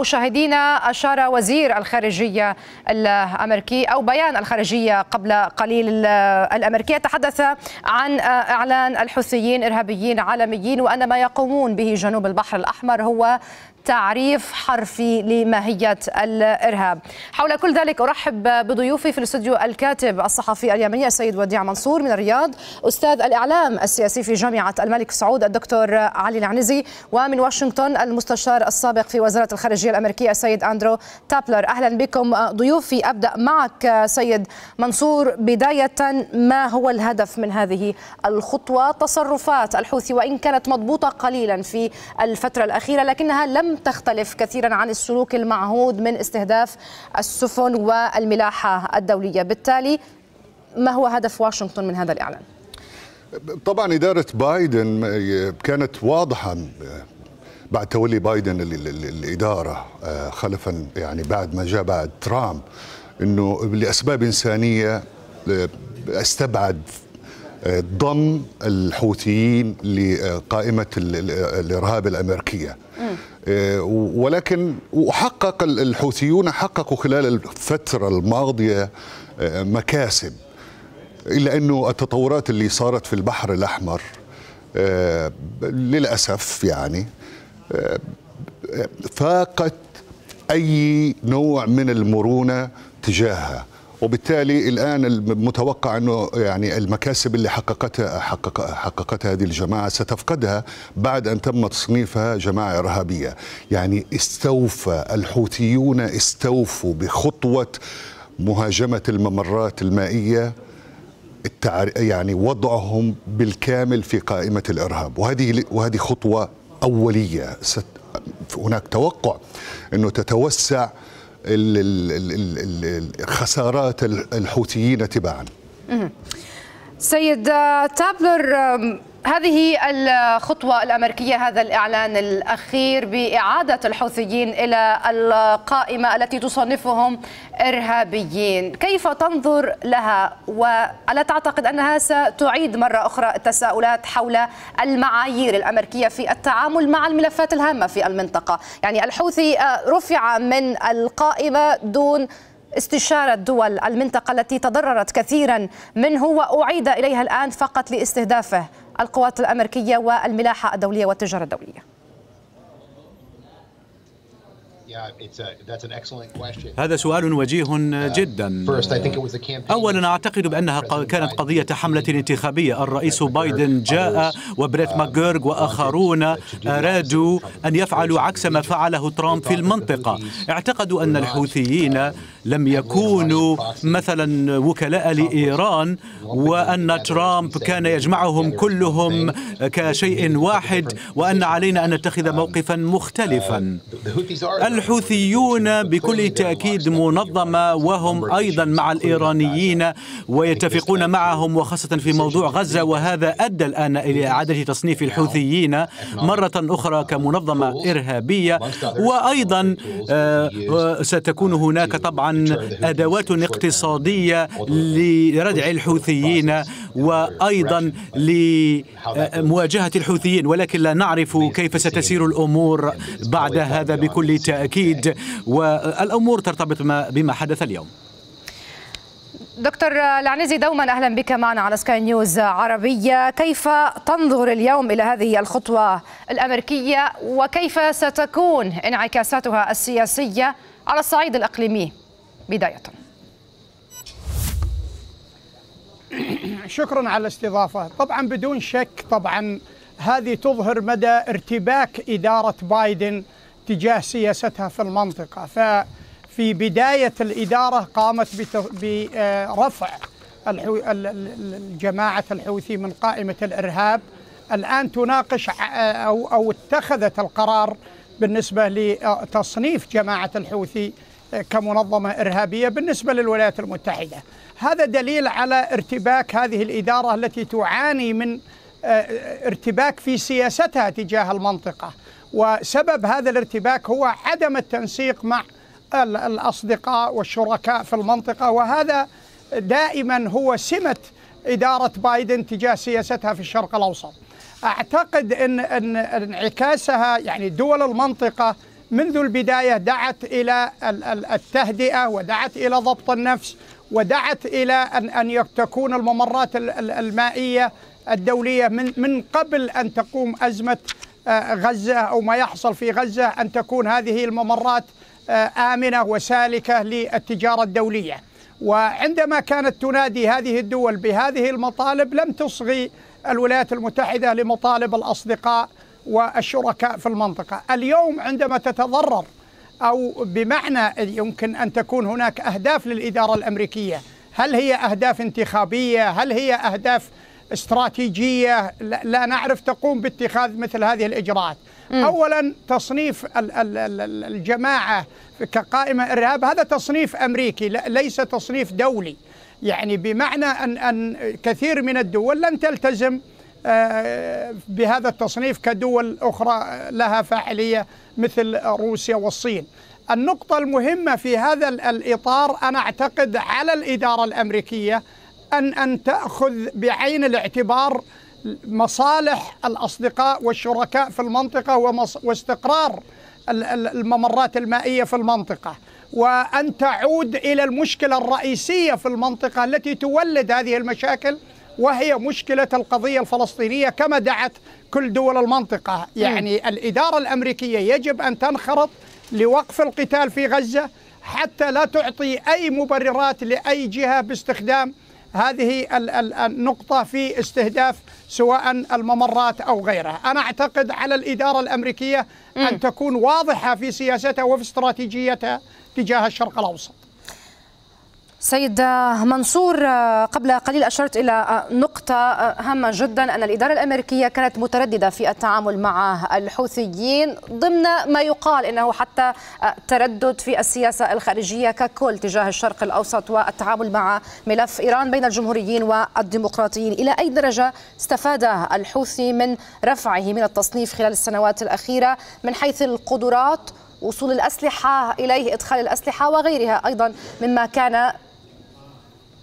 مشاهدينا أشار وزير الخارجية الأمريكي أو بيان الخارجية قبل قليل الأمريكي يتحدث عن إعلان الحوثيين إرهابيين عالميين وأن ما يقومون به جنوب البحر الأحمر هو تعريف حرفي لماهية الإرهاب حول كل ذلك أرحب بضيوفي في الاستوديو الكاتب الصحفي اليمني السيد وديع منصور من الرياض أستاذ الإعلام السياسي في جامعة الملك سعود الدكتور علي العنزي ومن واشنطن المستشار السابق في وزارة الخارجية الأمريكية السيد أندرو تابلر أهلا بكم ضيوفي أبدأ معك سيد منصور بداية ما هو الهدف من هذه الخطوة تصرفات الحوثي وإن كانت مضبوطة قليلا في الفترة الأخيرة لكنها لم تختلف كثيرا عن السلوك المعهود من استهداف السفن والملاحة الدولية بالتالي ما هو هدف واشنطن من هذا الإعلان؟ طبعا إدارة بايدن كانت واضحة بعد تولي بايدن الإدارة آه، خلفا يعني بعد ما جاء بعد ترامب أنه لأسباب إنسانية آه، استبعد آه، ضم الحوثيين لقائمة الإرهاب الأمريكية آه، ولكن وحقق الحوثيون حققوا خلال الفترة الماضية آه، مكاسب إلا أنه التطورات اللي صارت في البحر الأحمر آه، للأسف يعني فاقت أي نوع من المرونة تجاهها وبالتالي الان المتوقع انه يعني المكاسب اللي حققتها حقق حققتها هذه الجماعه ستفقدها بعد ان تم تصنيفها جماعه ارهابيه، يعني استوفى الحوثيون استوفوا بخطوه مهاجمه الممرات المائيه يعني وضعهم بالكامل في قائمه الارهاب، وهذه وهذه خطوه اوليه ست هناك توقع انه تتوسع خسارات الحوثيين تباعا سيد تابلر هذه الخطوة الأمريكية هذا الإعلان الأخير بإعادة الحوثيين إلى القائمة التي تصنفهم إرهابيين كيف تنظر لها وألا تعتقد أنها ستعيد مرة أخرى التساؤلات حول المعايير الأمريكية في التعامل مع الملفات الهامة في المنطقة يعني الحوثي رفع من القائمة دون استشارة دول المنطقة التي تضررت كثيرا منه وأعيد إليها الآن فقط لاستهدافه القوات الأمريكية والملاحة الدولية والتجارة الدولية Uh, هذا سؤال وجيه uh, uh, جدا أولا أعتقد بأنها كانت قضية حملة انتخابية الرئيس بايدن جاء وبريت um, ماكغورغ وآخرون أرادوا أن يفعلوا عكس ما فعله ترامب في المنطقة اعتقدوا أن الحوثيين لم يكونوا مثلا وكلاء لإيران وأن ترامب كان يجمعهم كلهم كشيء واحد وأن علينا أن نتخذ موقفا um, مختلفا الحوثيون بكل تأكيد منظمة وهم أيضا مع الإيرانيين ويتفقون معهم وخاصة في موضوع غزة وهذا أدى الآن إلى إعادة تصنيف الحوثيين مرة أخرى كمنظمة إرهابية وأيضا آه، ستكون هناك طبعا أدوات اقتصادية لردع الحوثيين وأيضا لمواجهة الحوثيين ولكن لا نعرف كيف ستسير الأمور بعد هذا بكل تأكيد والأمور ترتبط بما حدث اليوم دكتور العنزي دوما اهلا بك معنا على سكاي نيوز عربيه، كيف تنظر اليوم الى هذه الخطوه الامريكيه وكيف ستكون انعكاساتها السياسيه على الصعيد الاقليمي بدايه؟ شكرا على الاستضافة طبعا بدون شك طبعا هذه تظهر مدى ارتباك إدارة بايدن تجاه سياستها في المنطقة ففي بداية الإدارة قامت برفع آه، جماعة الحوثي من قائمة الإرهاب الآن تناقش آه، أو, أو اتخذت القرار بالنسبة لتصنيف جماعة الحوثي آه، كمنظمة إرهابية بالنسبة للولايات المتحدة هذا دليل على ارتباك هذه الإدارة التي تعاني من آه، آه، ارتباك في سياستها تجاه المنطقة وسبب هذا الارتباك هو عدم التنسيق مع الأصدقاء والشركاء في المنطقة وهذا دائما هو سمة إدارة بايدن تجاه سياستها في الشرق الأوسط أعتقد أن, انعكاسها يعني دول المنطقة منذ البداية دعت إلى التهدئة ودعت إلى ضبط النفس ودعت إلى أن أن تكون الممرات المائية الدولية من من قبل أن تقوم أزمة آه، غزة أو ما يحصل في غزة أن تكون هذه الممرات آه، آمنة وسالكة للتجارة الدولية وعندما كانت تنادي هذه الدول بهذه المطالب لم تصغي الولايات المتحدة لمطالب الأصدقاء والشركاء في المنطقة اليوم عندما تتضرر أو بمعنى يمكن أن تكون هناك أهداف للإدارة الأمريكية هل هي أهداف انتخابية هل هي أهداف استراتيجية لا نعرف تقوم باتخاذ مثل هذه الإجراءات م. أولا تصنيف الجماعة كقائمة إرهاب هذا تصنيف أمريكي ليس تصنيف دولي يعني بمعنى أن, أن كثير من الدول لن تلتزم آه، بهذا التصنيف كدول أخرى لها فاعلية مثل روسيا والصين النقطة المهمة في هذا الإطار أنا أعتقد على الإدارة الأمريكية أن أن تأخذ بعين الاعتبار مصالح الأصدقاء والشركاء في المنطقة واستقرار الممرات المائية في المنطقة وأن تعود إلى المشكلة الرئيسية في المنطقة التي تولد هذه المشاكل وهي مشكلة القضية الفلسطينية كما دعت كل دول المنطقة يعني الإدارة الأمريكية يجب أن تنخرط لوقف القتال في غزة حتى لا تعطي أي مبررات لأي جهة باستخدام هذه النقطة في استهداف سواء الممرات أو غيرها أنا أعتقد على الإدارة الأمريكية أن تكون واضحة في سياستها وفي استراتيجيتها تجاه الشرق الأوسط سيد منصور آه، قبل قليل أشرت إلى آه، نقطة آه، هامة جدا أن الإدارة الأمريكية كانت مترددة في التعامل مع الحوثيين ضمن ما يقال أنه حتى تردد في السياسة الخارجية ككل تجاه الشرق الأوسط والتعامل مع ملف إيران بين الجمهوريين والديمقراطيين إلى أي درجة استفاد الحوثي من رفعه من التصنيف خلال السنوات الأخيرة من حيث القدرات وصول الأسلحة إليه إدخال الأسلحة وغيرها أيضا مما كان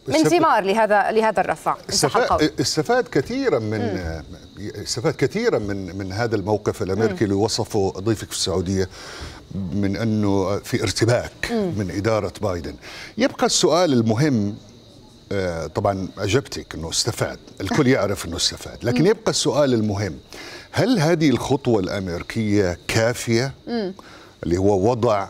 من ثمار لهذا لهذا الرفع استفاد كثيرا من استفاد كثيرا من من هذا الموقف الامريكي اللي وصفه ضيفك في السعوديه من انه في ارتباك مم. من اداره بايدن يبقى السؤال المهم آه، طبعا اجبتك انه استفاد الكل يعرف انه استفاد لكن يبقى السؤال المهم هل هذه الخطوه الامريكيه كافيه اللي هو وضع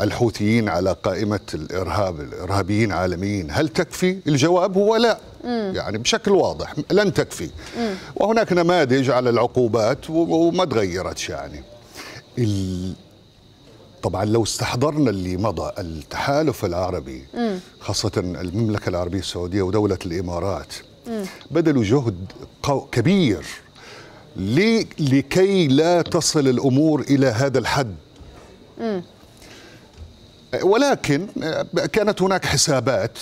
الحوثيين على قائمة الإرهاب الإرهابيين عالميين هل تكفي؟ الجواب هو لا مم. يعني بشكل واضح لن تكفي مم. وهناك نماذج على العقوبات وما تغيرت يعني ال... طبعا لو استحضرنا اللي مضى التحالف العربي مم. خاصة المملكة العربية السعودية ودولة الإمارات مم. بذلوا جهد كبير لكي لا تصل الأمور إلى هذا الحد مم. ولكن كانت هناك حسابات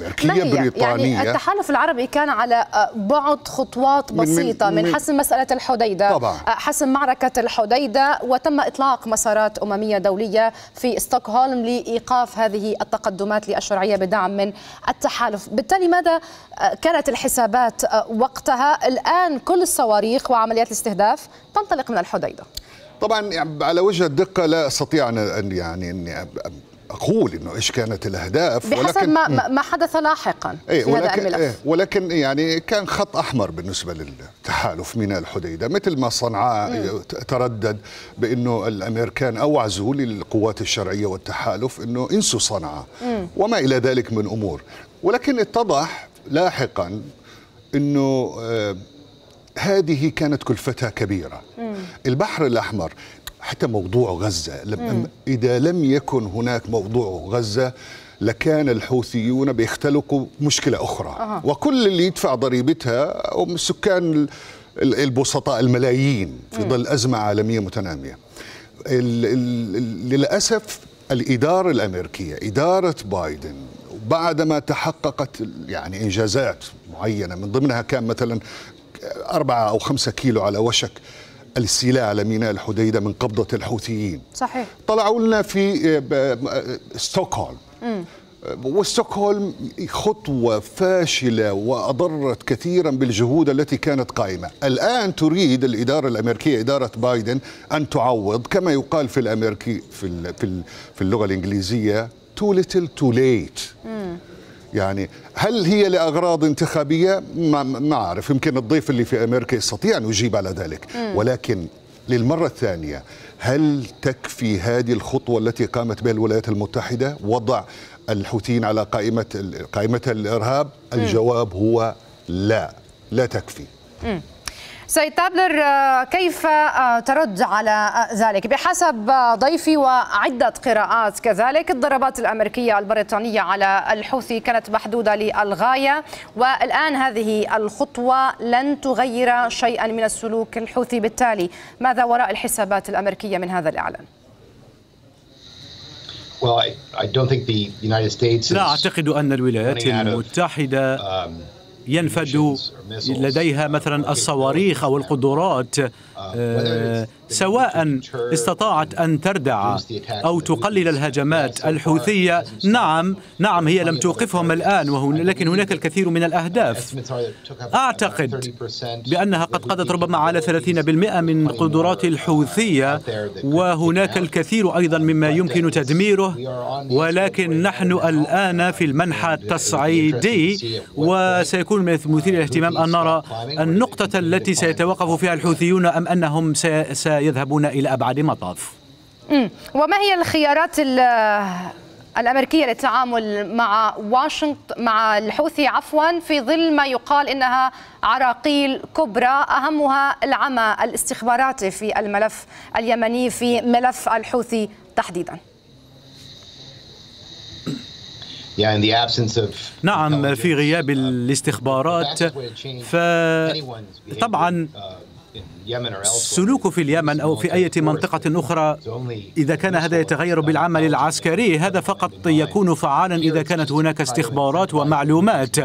أمريكية يعني بريطانية يعني التحالف العربي كان على آه، بعد خطوات بسيطة من, من, من حسم مسألة الحديدة طبعا. آه، حسم معركة الحديدة وتم إطلاق مسارات أممية دولية في ستوكهولم لإيقاف هذه التقدمات للشرعية بدعم من التحالف بالتالي ماذا آه، كانت الحسابات وقتها الآن كل الصواريخ وعمليات الاستهداف تنطلق من الحديدة طبعا يعني على وجه الدقة لا أستطيع أن يعني أني اقول انه ايش كانت الاهداف بحسب ولكن ما, ما حدث لاحقا إيه في ولكن هذا الملف إيه ولكن يعني كان خط احمر بالنسبه للتحالف من الحديده مثل ما صنعاء تردد بانه الامريكان اوعزوا للقوات الشرعيه والتحالف انه انسوا صنعاء وما الى ذلك من امور ولكن اتضح لاحقا انه آه هذه كانت كلفتها كبيرة مم. البحر الأحمر حتى موضوع غزة لم إذا لم يكن هناك موضوع غزة لكان الحوثيون بيختلقوا مشكلة أخرى أه. وكل اللي يدفع ضريبتها هم سكان البسطاء الملايين في ظل أزمة عالمية متنامية للأسف الإدارة الأمريكية إدارة بايدن بعدما تحققت يعني إنجازات معينة من ضمنها كان مثلا أربعة أو خمسة كيلو على وشك السلاح على ميناء الحديده من قبضه الحوثيين صحيح طلعوا لنا في آه، آه، ستوكهولم وستوكهولم خطوة فاشلة وأضرت كثيرا بالجهود التي كانت قائمة الآن تريد الإدارة الأمريكية إدارة بايدن أن تعوض كما يقال في الأمريكي في, في اللغة الإنجليزية تو ليتل تو ليت يعني هل هي لأغراض انتخابية ما ما أعرف يمكن الضيف اللي في أمريكا يستطيع أن يجيب على ذلك ولكن للمرة الثانية هل تكفي هذه الخطوة التي قامت بها الولايات المتحدة وضع الحوثيين على قائمة قائمة الإرهاب الجواب هو لا لا تكفي سيد تابلر آه، كيف آه، ترد على آه، ذلك بحسب ضيفي وعدة قراءات كذلك الضربات الأمريكية البريطانية على الحوثي كانت محدودة للغاية والآن هذه الخطوة لن تغير شيئا من السلوك الحوثي بالتالي ماذا وراء الحسابات الأمريكية من هذا الإعلان؟ لا أعتقد أن الولايات المتحدة um, ينفد لديها مثلا الصواريخ أو القدرات uh, سواء استطاعت أن تردع أو تقلل الهجمات الحوثية نعم نعم هي لم توقفهم الآن وهن لكن هناك الكثير من الأهداف أعتقد بأنها قد قضت ربما على 30% من قدرات الحوثية وهناك الكثير أيضا مما يمكن تدميره ولكن نحن الآن في المنحى التصعيدي وسيكون من مثير للاهتمام أن نرى النقطة التي سيتوقف فيها الحوثيون أم أنهم سي يذهبون إلى أبعد مطاف وما هي الخيارات الأمريكية للتعامل مع واشنطن مع الحوثي عفوا في ظل ما يقال إنها عراقيل كبرى أهمها العمى الاستخباراتي في الملف اليمني في ملف الحوثي تحديداً نعم في غياب uh, الاستخبارات فطبعا السلوك في اليمن أو في أي منطقة أخرى إذا كان هذا يتغير بالعمل العسكري هذا فقط يكون فعالا إذا كانت هناك استخبارات ومعلومات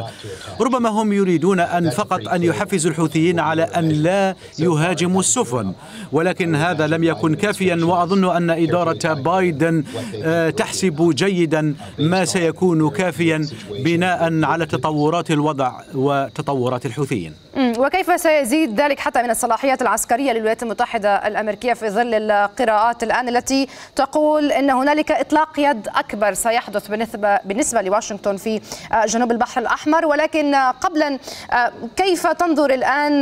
ربما هم يريدون أن فقط أن يحفزوا الحوثيين على أن لا يهاجموا السفن ولكن هذا لم يكن كافيا وأظن أن إدارة بايدن آه، تحسب جيدا ما سيكون كافيا بناء على تطورات الوضع وتطورات الحوثيين وكيف سيزيد ذلك حتى من الصلاحيات العسكرية للولايات المتحدة الأمريكية في ظل القراءات الآن التي تقول أن هنالك إطلاق يد أكبر سيحدث بالنسبة, بالنسبة لواشنطن في آه، جنوب البحر الأحمر ولكن آه، قبلا آه، كيف تنظر الآن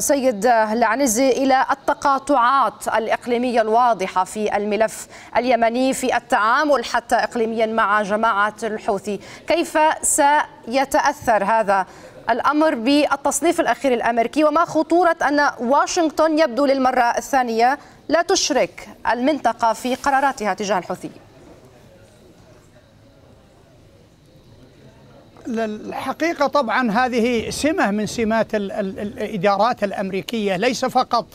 سيد العنزي إلى التقاطعات الإقليمية الواضحة في الملف اليمني في التعامل حتى إقليميا مع جماعة الحوثي كيف سيتأثر هذا الأمر بالتصنيف الأخير الأمريكي وما خطورة أن واشنطن يبدو للمرة الثانية لا تشرك المنطقة في قراراتها تجاه الحوثيين الحقيقة طبعا هذه سمة من سمات الإدارات الأمريكية ليس فقط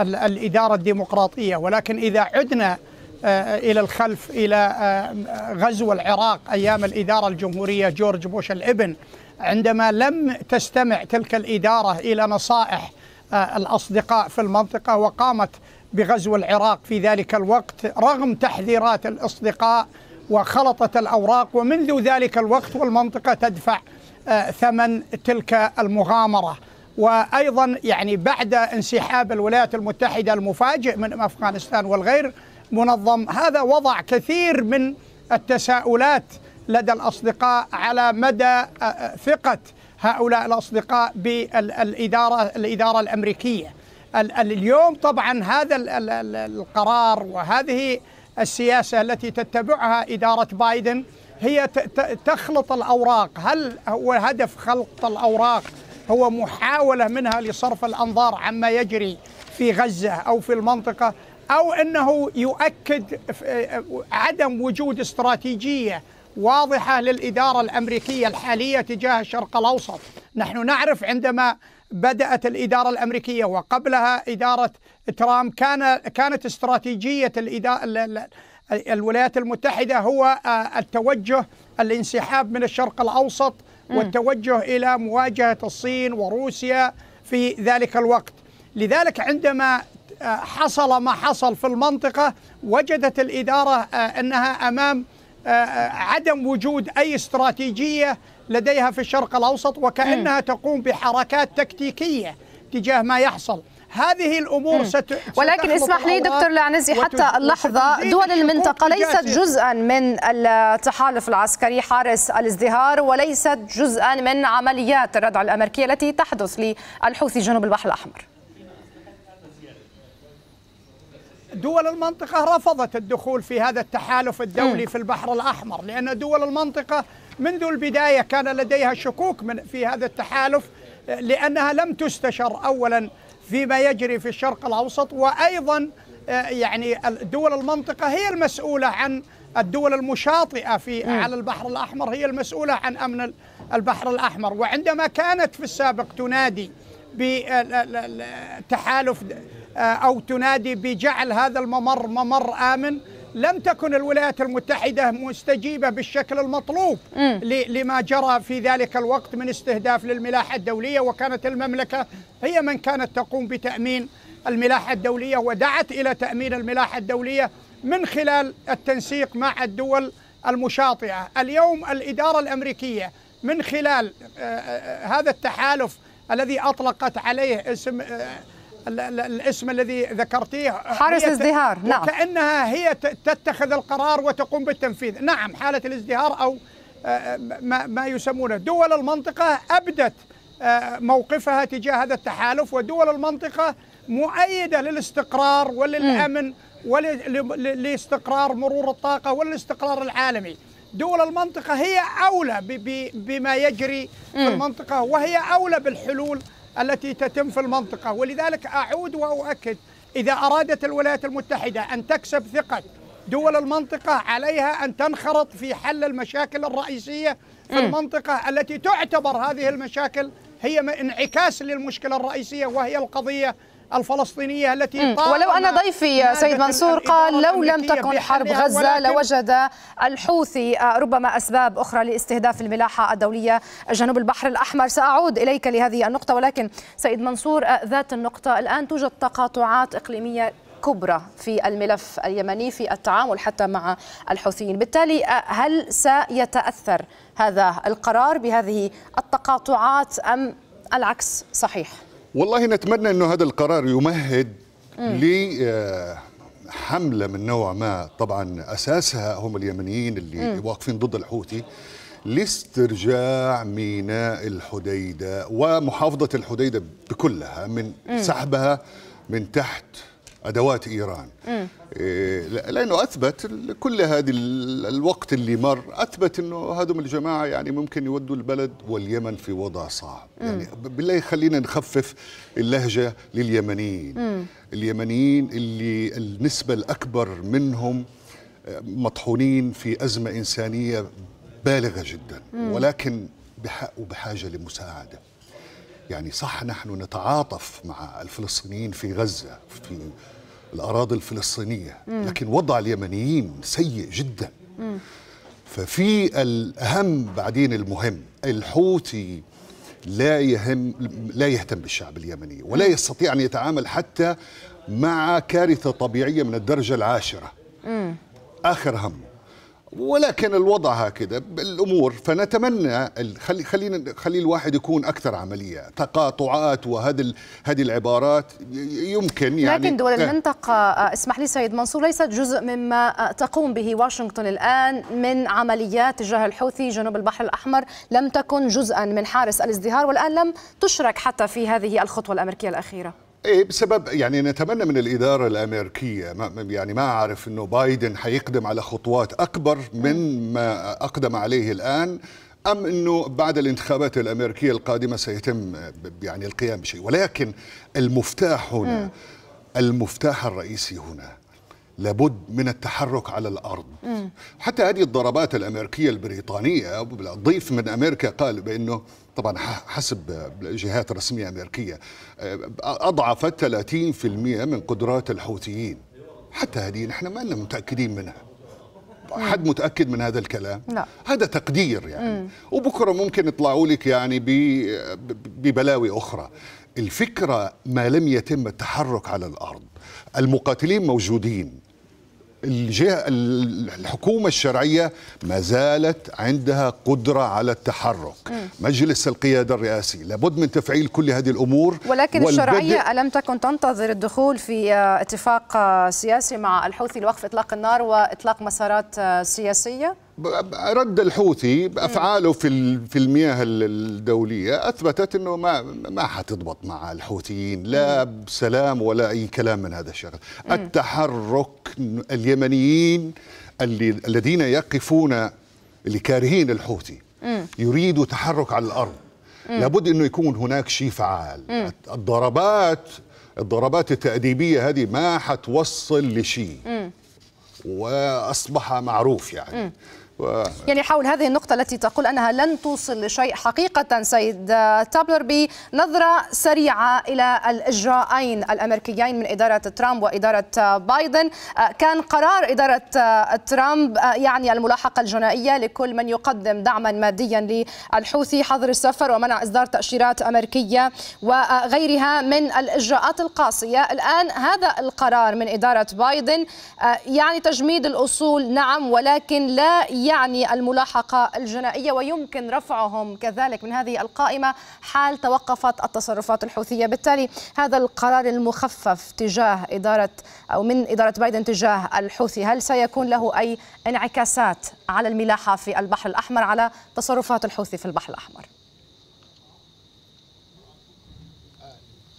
الإدارة الديمقراطية ولكن إذا عدنا آه، إلى الخلف إلى آه، غزو العراق أيام الإدارة الجمهورية جورج بوش الابن عندما لم تستمع تلك الإدارة إلى نصائح آه، الأصدقاء في المنطقة وقامت بغزو العراق في ذلك الوقت رغم تحذيرات الأصدقاء وخلطت الأوراق ومنذ ذلك الوقت والمنطقة تدفع آه، ثمن تلك المغامرة وأيضا يعني بعد انسحاب الولايات المتحدة المفاجئ من أفغانستان والغير منظم هذا وضع كثير من التساؤلات لدى الأصدقاء على مدى ثقة هؤلاء الأصدقاء بالإدارة الإدارة الأمريكية اليوم طبعا هذا القرار وهذه السياسة التي تتبعها إدارة بايدن هي تخلط الأوراق هل هو هدف خلط الأوراق هو محاولة منها لصرف الأنظار عما يجري في غزة أو في المنطقة أو أنه يؤكد عدم وجود استراتيجية واضحة للإدارة الأمريكية الحالية تجاه الشرق الأوسط نحن نعرف عندما بدأت الإدارة الأمريكية وقبلها إدارة ترامب كان كانت استراتيجية الإدارة الولايات المتحدة هو آه، التوجه الانسحاب من الشرق الأوسط والتوجه إلى مواجهة الصين وروسيا في ذلك الوقت لذلك عندما آه، حصل ما حصل في المنطقة وجدت الإدارة آه، أنها أمام آه، آه، عدم وجود أي استراتيجية لديها في الشرق الأوسط وكأنها تقوم بحركات تكتيكية تجاه ما يحصل هذه الامور ست ولكن اسمح لي دكتور العنزي حتى اللحظه دول المنطقه ليست جزءا من التحالف العسكري حارس الازدهار وليست جزءا من عمليات الردع الامريكيه التي تحدث للحوثي جنوب البحر الاحمر دول المنطقة رفضت الدخول في هذا التحالف الدولي في البحر الأحمر لأن دول المنطقة منذ البداية كان لديها شكوك من في هذا التحالف لأنها لم تستشر أولا فيما يجري في الشرق الأوسط وأيضا آه، يعني دول المنطقة هي المسؤولة عن الدول المشاطئة في على البحر الأحمر هي المسؤولة عن أمن البحر الأحمر وعندما كانت في السابق تنادي بتحالف آه، أو تنادي بجعل هذا الممر ممر آمن لم تكن الولايات المتحدة مستجيبة بالشكل المطلوب م. لما جرى في ذلك الوقت من استهداف للملاحة الدولية وكانت المملكة هي من كانت تقوم بتأمين الملاحة الدولية ودعت إلى تأمين الملاحة الدولية من خلال التنسيق مع الدول المشاطئة اليوم الإدارة الأمريكية من خلال آه، آه، هذا التحالف الذي أطلقت عليه اسم آه، الاسم الذي ذكرتيه آه، حارس ازدهار نعم كأنها هي تتخذ القرار وتقوم بالتنفيذ نعم حالة الازدهار أو آه، ما, ما يسمونه دول المنطقة أبدت موقفها تجاه هذا التحالف ودول المنطقة مؤيدة للاستقرار وللأمن ولاستقرار مرور الطاقة والاستقرار العالمي دول المنطقة هي أولى بما يجري في المنطقة وهي أولى بالحلول التي تتم في المنطقة ولذلك أعود وأؤكد إذا أرادت الولايات المتحدة أن تكسب ثقة دول المنطقة عليها أن تنخرط في حل المشاكل الرئيسية في المنطقة التي تعتبر هذه المشاكل هي انعكاس للمشكلة الرئيسية وهي القضية الفلسطينية التي ولو أن ضيفي سيد منصور قال لو لم تكن حرب غزة لوجد الحوثي آه، ربما أسباب أخرى لاستهداف الملاحة الدولية جنوب البحر الأحمر سأعود إليك لهذه النقطة ولكن سيد منصور آه، ذات النقطة الآن توجد تقاطعات إقليمية كبرى في الملف اليمني في التعامل حتى مع الحوثيين بالتالي آه، هل سيتأثر هذا القرار بهذه التقاطعات أم العكس صحيح؟ والله نتمنى انه هذا القرار يمهد لحمله آه، من نوع ما طبعا اساسها هم اليمنيين اللي م. واقفين ضد الحوثي لاسترجاع ميناء الحديده ومحافظه الحديده بكلها من سحبها من تحت ادوات ايران إيه، لانه اثبت كل هذه الوقت اللي مر اثبت انه هذم الجماعه يعني ممكن يودوا البلد واليمن في وضع صعب يعني بالله خلينا نخفف اللهجه لليمنيين اليمنيين اللي النسبه الاكبر منهم آه، مطحونين في ازمه انسانيه بالغه جدا ولكن بحق وبحاجه لمساعده يعني صح نحن نتعاطف مع الفلسطينيين في غزة في الأراضي الفلسطينية مم. لكن وضع اليمنيين سيء جدا مم. ففي الأهم بعدين المهم الحوثي لا يهم لا يهتم بالشعب اليمني ولا يستطيع أن يتعامل حتى مع كارثة طبيعية من الدرجة العاشرة مم. آخر همه ولكن الوضع هكذا الامور فنتمنى خلي خلينا خلي الواحد يكون اكثر عمليه تقاطعات وهذه هذه العبارات يمكن يعني لكن دول آه. المنطقه آه، اسمح لي سيد منصور ليست جزء مما آه، تقوم به واشنطن الان من عمليات تجاه الحوثي جنوب البحر الاحمر لم تكن جزءا من حارس الازدهار والان لم تشرك حتى في هذه الخطوه الامريكيه الاخيره إيه، بسبب يعني نتمنى من الإدارة الأمريكية يعني ما أعرف أنه بايدن حيقدم على خطوات أكبر من ما أقدم عليه الآن أم أنه بعد الانتخابات الأمريكية القادمة سيتم يعني القيام بشيء ولكن المفتاح هنا المفتاح الرئيسي هنا لابد من التحرك على الارض مم. حتى هذه الضربات الامريكيه البريطانيه ضيف من امريكا قال بانه طبعا حسب جهات رسميه امريكيه آه، اضعفت 30% من قدرات الحوثيين حتى هذه نحن ما لنا متاكدين منها حد متاكد من هذا الكلام لا. هذا تقدير يعني مم. وبكره ممكن يطلعوا لك يعني ببلاوي اخرى الفكره ما لم يتم التحرك على الارض المقاتلين موجودين الجهة الحكومة الشرعية ما زالت عندها قدرة على التحرك م. مجلس القيادة الرئاسي لابد من تفعيل كل هذه الأمور ولكن والبدء الشرعية ألم تكن تنتظر الدخول في آه، اتفاق آه، سياسي مع الحوثي لوقف إطلاق النار وإطلاق مسارات آه، سياسية؟ رد الحوثي بافعاله في في المياه الدوليه اثبتت انه ما ما حتضبط مع الحوثيين لا بسلام ولا اي كلام من هذا الشغل التحرك اليمنيين اللي الذين يقفون اللي كارهين الحوثي يريدوا تحرك على الارض لابد انه يكون هناك شيء فعال الضربات الضربات التاديبيه هذه ما حتوصل لشيء واصبح معروف يعني و... يعني حول هذه النقطة التي تقول أنها لن توصل لشيء حقيقة سيد تابلر بنظرة سريعة إلى الإجراءين الأمريكيين من إدارة ترامب وإدارة بايدن كان قرار إدارة ترامب يعني الملاحقة الجنائية لكل من يقدم دعما ماديا للحوثي حظر السفر ومنع إصدار تأشيرات أمريكية وغيرها من الإجراءات القاسية الآن هذا القرار من إدارة بايدن يعني تجميد الأصول نعم ولكن لا يعني الملاحقة الجنائية ويمكن رفعهم كذلك من هذه القائمة حال توقفت التصرفات الحوثية بالتالي هذا القرار المخفف تجاه إدارة أو من إدارة بايدن تجاه الحوثي هل سيكون له أي انعكاسات على الملاحة في البحر الأحمر على تصرفات الحوثي في البحر الأحمر؟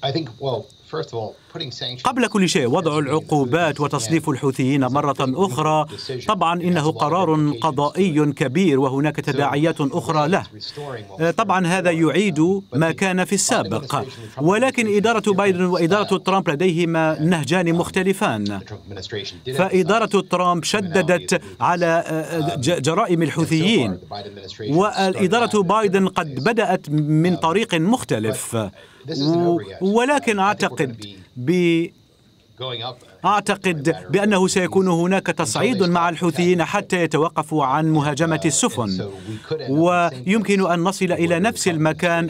I think, well, first of all, قبل كل شيء وضع العقوبات وتصنيف الحوثيين مرة أخرى طبعا إنه قرار قضائي كبير وهناك تداعيات أخرى له طبعا هذا يعيد ما كان في السابق ولكن إدارة بايدن وإدارة ترامب لديهما نهجان مختلفان فإدارة ترامب شددت على آه، جرائم الحوثيين وإدارة بايدن قد بدأت من طريق مختلف ولكن أعتقد ب uh, أعتقد بأنه سيكون هناك تصعيد مع الحوثيين حتى يتوقفوا عن uh, مهاجمة السفن ويمكن أن نصل إلى نفس المكان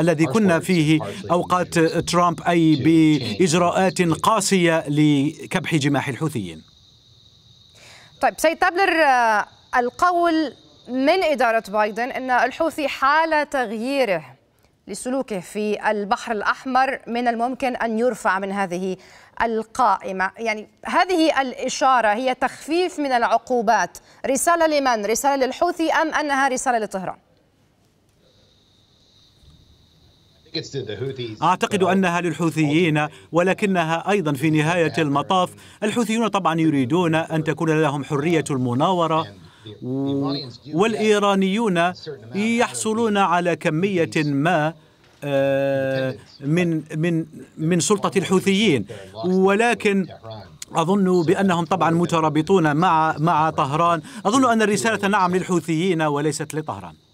الذي كنا فيه أوقات ترامب أي بإجراءات قاسية لكبح جماح الحوثيين طيب سيد تابلر آه، القول من إدارة بايدن أن الحوثي حال تغييره لسلوكه في البحر الأحمر من الممكن أن يرفع من هذه القائمة يعني هذه الإشارة هي تخفيف من العقوبات رسالة لمن؟ رسالة للحوثي أم أنها رسالة لطهران؟ أعتقد أنها للحوثيين ولكنها أيضا في نهاية المطاف الحوثيون طبعا يريدون أن تكون لهم حرية المناورة والإيرانيون يحصلون على كمية ما آه، من من من سلطة الحوثيين ولكن أظن بأنهم طبعا مترابطون مع مع طهران أظن أن الرسالة نعم للحوثيين وليست لطهران